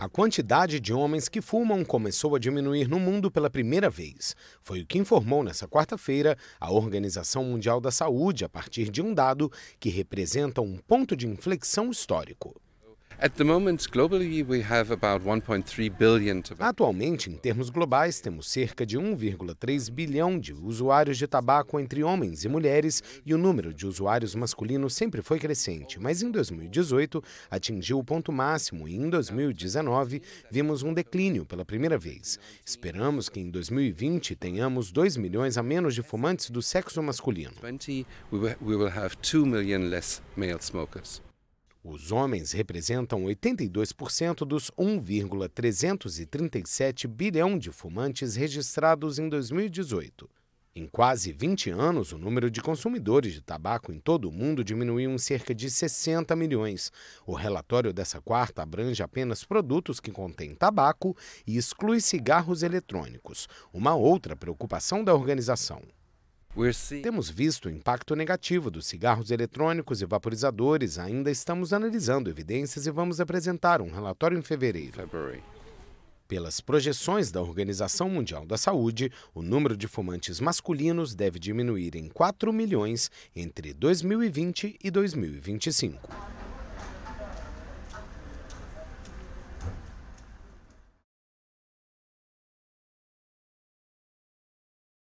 A quantidade de homens que fumam começou a diminuir no mundo pela primeira vez. Foi o que informou nessa quarta-feira a Organização Mundial da Saúde, a partir de um dado que representa um ponto de inflexão histórico. Atualmente, em termos globais, temos cerca de 1,3 bilhão de usuários de tabaco entre homens e mulheres e o número de usuários masculinos sempre foi crescente, mas em 2018 atingiu o ponto máximo e em 2019 vimos um declínio pela primeira vez. Esperamos que em 2020 tenhamos 2 milhões a menos de fumantes do sexo masculino. 20, we will have 2 os homens representam 82% dos 1,337 bilhão de fumantes registrados em 2018. Em quase 20 anos, o número de consumidores de tabaco em todo o mundo diminuiu em cerca de 60 milhões. O relatório dessa quarta abrange apenas produtos que contêm tabaco e exclui cigarros eletrônicos, uma outra preocupação da organização. Temos visto o impacto negativo dos cigarros eletrônicos e vaporizadores. Ainda estamos analisando evidências e vamos apresentar um relatório em fevereiro. Pelas projeções da Organização Mundial da Saúde, o número de fumantes masculinos deve diminuir em 4 milhões entre 2020 e 2025.